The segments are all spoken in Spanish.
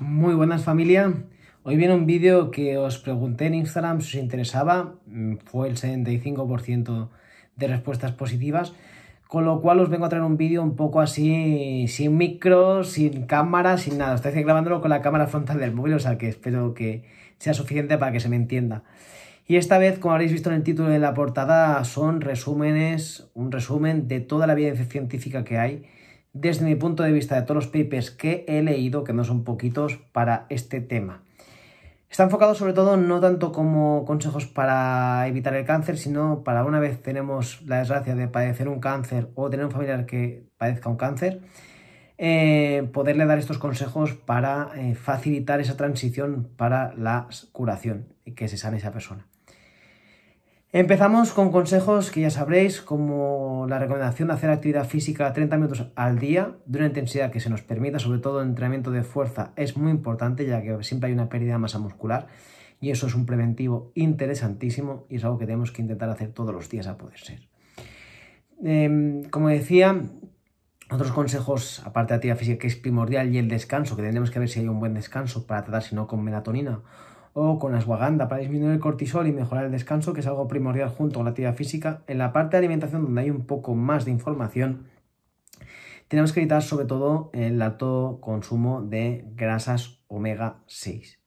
Muy buenas familia, hoy viene un vídeo que os pregunté en Instagram si os interesaba, mm, fue el 75% de respuestas positivas con lo cual os vengo a traer un vídeo un poco así, sin micro, sin cámara, sin nada. Estoy grabándolo con la cámara frontal del móvil, o sea que espero que sea suficiente para que se me entienda. Y esta vez, como habréis visto en el título de la portada, son resúmenes, un resumen de toda la evidencia científica que hay, desde mi punto de vista de todos los papers que he leído, que no son poquitos, para este tema. Está enfocado sobre todo no tanto como consejos para evitar el cáncer, sino para una vez tenemos la desgracia de padecer un cáncer o tener un familiar que padezca un cáncer, eh, poderle dar estos consejos para eh, facilitar esa transición para la curación y que se sane esa persona. Empezamos con consejos que ya sabréis, como la recomendación de hacer actividad física 30 minutos al día, de una intensidad que se nos permita, sobre todo entrenamiento de fuerza es muy importante, ya que siempre hay una pérdida de masa muscular y eso es un preventivo interesantísimo y es algo que tenemos que intentar hacer todos los días a poder ser. Em, como decía, otros consejos, aparte de actividad física, que es primordial, y el descanso, que tendremos que ver si hay un buen descanso para tratar, si no, con melatonina o con ashwagandha para disminuir el cortisol y mejorar el descanso, que es algo primordial junto con la actividad física. En la parte de alimentación, donde hay un poco más de información, tenemos que evitar sobre todo el alto consumo de grasas omega 6,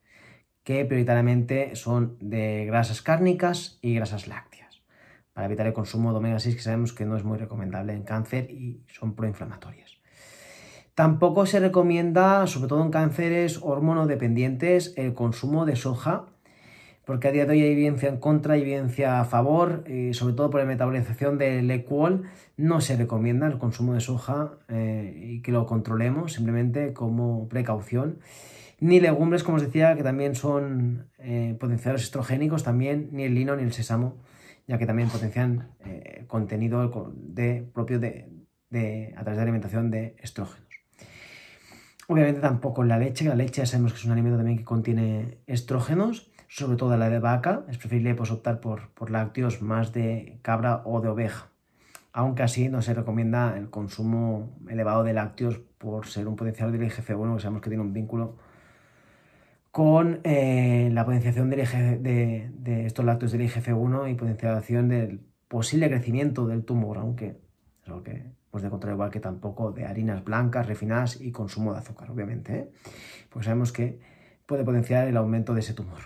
que prioritariamente son de grasas cárnicas y grasas lácteas, para evitar el consumo de omega 6 que sabemos que no es muy recomendable en cáncer y son proinflamatorias. Tampoco se recomienda, sobre todo en cánceres hormonodependientes, el consumo de soja, porque a día de hoy hay evidencia en contra, y evidencia a favor, sobre todo por la metabolización del equol, no se recomienda el consumo de soja eh, y que lo controlemos simplemente como precaución. Ni legumbres, como os decía, que también son eh, potenciales estrogénicos, también ni el lino ni el sésamo, ya que también potencian eh, contenido de, propio de, a través de alimentación de estrógeno. Obviamente tampoco la leche, la leche sabemos que es un alimento también que contiene estrógenos, sobre todo la de vaca. Es preferible pues, optar por, lácteos más de cabra o de oveja. Aunque así no se recomienda el consumo elevado de lácteos por ser un potencial del IGF-1, que sabemos que tiene un vínculo con eh, la potenciación de, de, estos lácteos del IGF-1 y potenciación del posible crecimiento del tumor, aunque es algo que hemos pues, de encontrar igual que tampoco de harinas blancas, refinadas y consumo de azúcar, obviamente, ¿eh? porque sabemos que puede potenciar el aumento de ese tumor.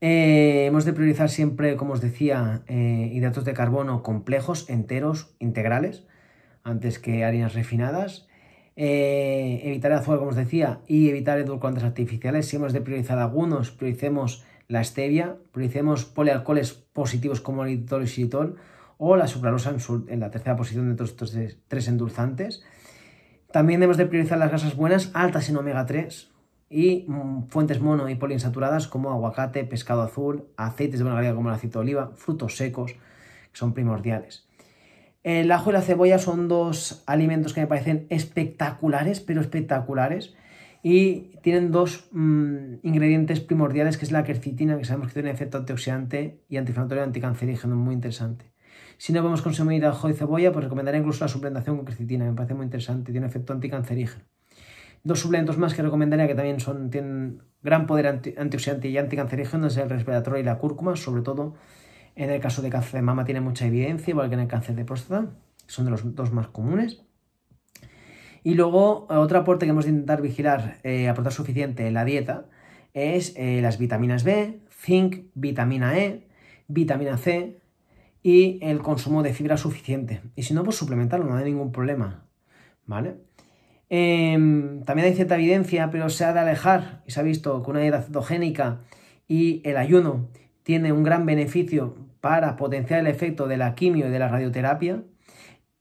Eh, hemos de priorizar siempre, como os decía, eh, hidratos de carbono complejos, enteros, integrales, antes que harinas refinadas. evitar el azúcar, como os decía, y evitar edulcorantes artificiales. Si hemos de priorizar algunos, prioricemos la stevia, prioricemos polialcoholes positivos como el o la sucralosa en, la tercera posición de estos tres, endulzantes. También debemos de priorizar las grasas buenas, altas en omega 3 y mm, fuentes mono y poliinsaturadas como aguacate, pescado azul, aceites de buena calidad como el aceite de oliva, frutos secos, que son primordiales. El ajo y la cebolla son dos alimentos que me parecen espectaculares, pero espectaculares. Y tienen dos mm, ingredientes primordiales, que es la quercitina, que sabemos que tiene efecto antioxidante y antiinflamatorio anticancerígeno, muy interesante. Si no podemos consumir ajo y cebolla, pues recomendaré incluso la suplementación con crecitina, me parece muy interesante, tiene efecto anticancerígeno. Dos suplementos más que recomendaría que también son, tienen gran poder antioxidante y anticancerígeno es el resveratrol y la cúrcuma, sobre todo en el caso de cáncer de mama tiene mucha evidencia, igual que en el cáncer de próstata, son de los dos más comunes. Y luego, otro aporte que hemos de intentar vigilar, eh, aportar suficiente en la dieta, es eh, las vitaminas B, zinc, vitamina E, vitamina C, y el consumo de fibra suficiente. Y si no, pues suplementarlo, no hay ningún problema. ¿Vale? Em, también hay cierta evidencia, pero se ha de alejar, y se ha visto que una dieta cetogénica y el ayuno tiene un gran beneficio para potenciar el efecto de la quimio y de la radioterapia.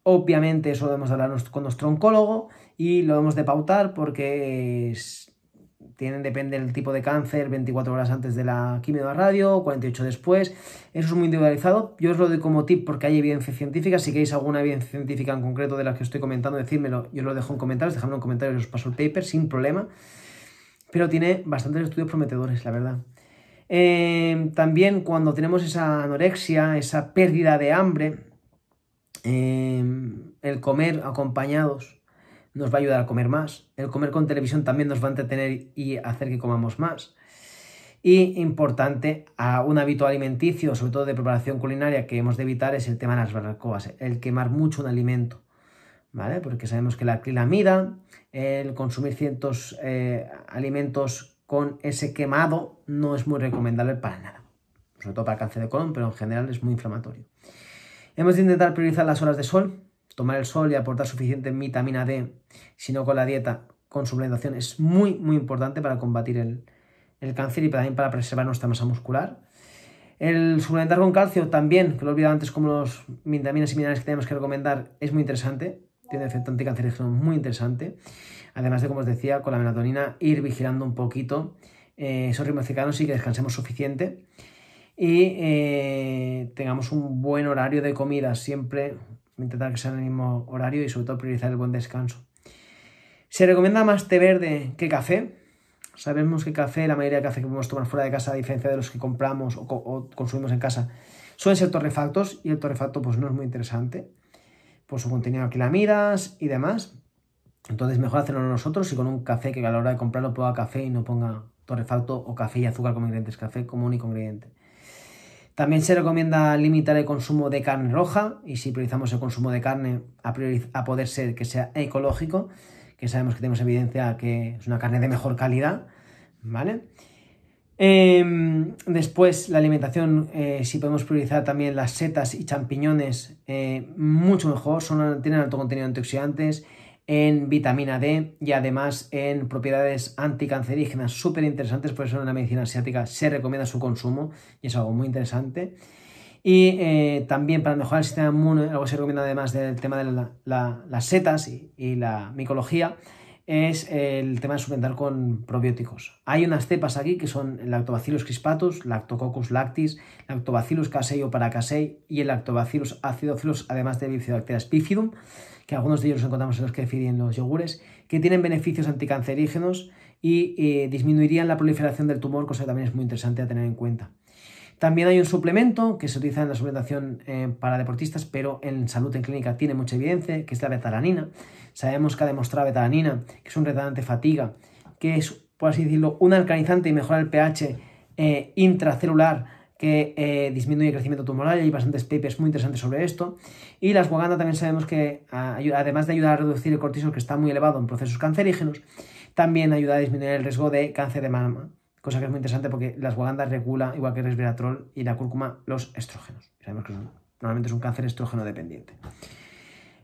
Obviamente eso lo debemos hablar con nuestro oncólogo y lo debemos de pautar porque es, tienen, depende del tipo de cáncer, 24 horas antes de la quimio de radio, 48 después. Eso es muy individualizado. Yo os lo doy como tip porque hay evidencia científica. Si queréis alguna evidencia científica en concreto de las que estoy comentando, decídmelo. Yo os lo dejo en comentarios, dejadme en comentarios, os paso el paper sin problema. Pero tiene bastantes estudios prometedores, la verdad. Eh, también cuando tenemos esa anorexia, esa pérdida de hambre, eh, el comer acompañados nos va a ayudar a comer más. El comer con televisión también nos va a entretener y hacer que comamos más. Y importante, a un hábito alimenticio, sobre todo de preparación culinaria, que hemos de evitar es el tema de las barracobas, el quemar mucho un alimento, ¿vale? Porque sabemos que la acrilamida, el consumir ciertos eh, alimentos con ese quemado no es muy recomendable para nada, sobre todo para cáncer de colon, pero en general es muy inflamatorio. Hemos de intentar priorizar las horas de sol, tomar el sol y aportar suficiente vitamina D, sino con la dieta, con suplementación, es muy, muy importante para combatir el, cáncer y también para preservar nuestra masa muscular. El suplementar con calcio también, que lo he olvidado antes, como los vitaminas y minerales que tenemos que recomendar, es muy interesante. Tiene efecto anticancerígeno muy interesante. Además de, como os decía, con la melatonina, ir vigilando un poquito eh, esos ritmos circadianos y que descansemos suficiente. Y eh, tengamos un buen horario de comida, siempre intentar que sea en el mismo horario y sobre todo priorizar el buen descanso. Se recomienda más té verde que café. Sabemos que café, la mayoría de café que podemos tomar fuera de casa, a diferencia de los que compramos o, consumimos en casa, suelen ser torrefactos y el torrefacto pues no es muy interesante por su contenido alquilamidas y demás. Entonces mejor hacerlo nosotros y con un café que a la hora de comprarlo ponga café y no ponga torrefacto o café y azúcar como ingredientes, café como único ingrediente. También se recomienda limitar el consumo de carne roja y si priorizamos el consumo de carne a, a poder ser que sea ecológico, que sabemos que tenemos evidencia que es una carne de mejor calidad, ¿vale? Em, después, la alimentación, eh, si podemos priorizar también las setas y champiñones, eh, mucho mejor, son, tienen alto contenido de antioxidantes, en vitamina D y además en propiedades anticancerígenas súper interesantes, por eso en la medicina asiática se recomienda su consumo y es algo muy interesante. Y eh, también para mejorar el sistema inmune, algo se recomienda además del tema de las setas y la micología, es el tema de suplementar con probióticos. Hay unas cepas aquí que son el Lactobacillus crispatus, Lactococcus lactis, Lactobacillus casei o paracasei y el Lactobacillus acidophilus, además de bifidobacterium spifidum, que algunos de ellos los encontramos en los que definen los yogures, que tienen beneficios anticancerígenos y eh, disminuirían la proliferación del tumor, cosa que también es muy interesante a tener en cuenta. También hay un suplemento que se utiliza en la suplementación eh, para deportistas, pero en salud en clínica tiene mucha evidencia, que es la betalanina. Sabemos que ha demostrado betalanina, que es un retardante fatiga, que es, por así decirlo, un alcalinizante y mejora el pH eh, intracelular que eh, disminuye el crecimiento tumoral, hay bastantes papers muy interesantes sobre esto. Y la ashwagandha también sabemos que además de ayudar a reducir el cortisol que está muy elevado en procesos cancerígenos, también ayuda a disminuir el riesgo de cáncer de mama cosa que es muy interesante porque las guagandas regula, igual que el resveratrol y la cúrcuma, los estrógenos. Sabemos que normalmente es un cáncer estrógeno dependiente.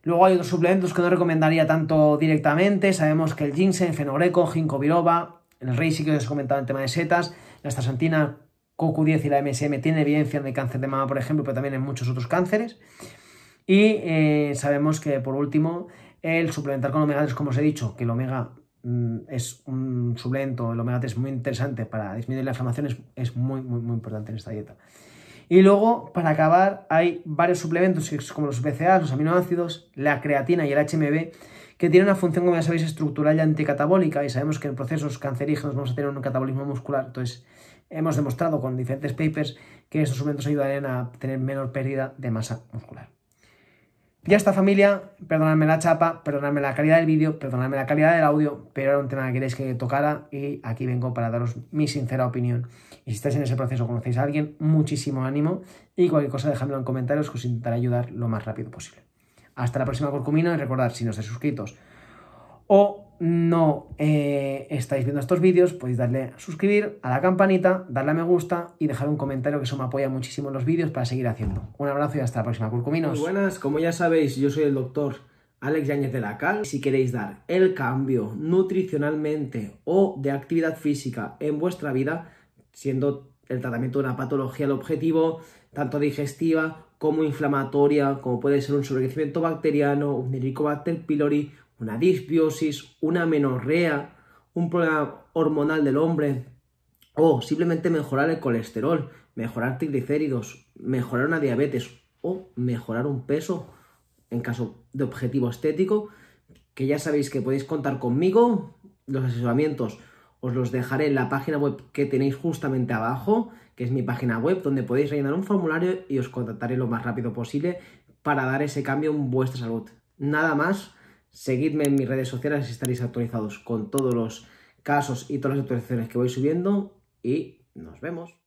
Luego hay otros suplementos que no recomendaría tanto directamente. Sabemos que el ginseng, fenogreco, ginkgo biloba, el rey sí que os he comentado en tema de setas, la astaxantina, CoQ10 y la MSM tienen evidencia de cáncer de mama, por ejemplo, pero también en muchos otros cánceres. Y eh, sabemos que, por último, el suplementar con omega 3, como os he dicho, que el omega Mm, es un suplemento, el omega 3 es muy interesante para disminuir la inflamación, es, muy, muy, importante en esta dieta. Y luego, para acabar, hay varios suplementos como los BCA, los aminoácidos, la creatina y el HMB, que tienen una función, como ya sabéis, estructural y anticatabólica, y sabemos que en procesos cancerígenos vamos a tener un catabolismo muscular, entonces hemos demostrado con diferentes papers que estos suplementos ayudarían a tener menor pérdida de masa muscular. Ya esta familia, perdonadme la chapa, perdonadme la calidad del vídeo, perdonadme la calidad del audio, pero era un tema que queréis que tocara y aquí vengo para daros mi sincera opinión. Y si estáis en ese proceso conocéis a alguien, muchísimo ánimo y cualquier cosa dejadmelo en comentarios que os intentaré ayudar lo más rápido posible. Hasta la próxima, curcumina y recordad, si no estáis suscritos o no eh, estáis viendo estos vídeos, podéis darle a suscribir, a la campanita, darle a me gusta y dejar un comentario, que eso me apoya muchísimo en los vídeos para seguir haciendo. Un abrazo y hasta la próxima, curcuminos. Muy buenas, como ya sabéis, yo soy el doctor Alex Yáñez de la Cal. Si queréis dar el cambio nutricionalmente o de actividad física en vuestra vida, siendo el tratamiento de una patología el objetivo, tanto digestiva como inflamatoria, como puede ser un sobrecrecimiento bacteriano, un helicobacter pylori, una disbiosis, una menorrea, un problema hormonal del hombre, o simplemente mejorar el colesterol, mejorar triglicéridos, mejorar una diabetes o mejorar un peso en caso de objetivo estético, que ya sabéis que podéis contar conmigo, los asesoramientos os los dejaré en la página web que tenéis justamente abajo, que es mi página web, donde podéis rellenar un formulario y os contactaré lo más rápido posible para dar ese cambio en vuestra salud. Nada más, Seguidme en mis redes sociales si estaréis actualizados con todos los casos y todas las actualizaciones que voy subiendo y nos vemos.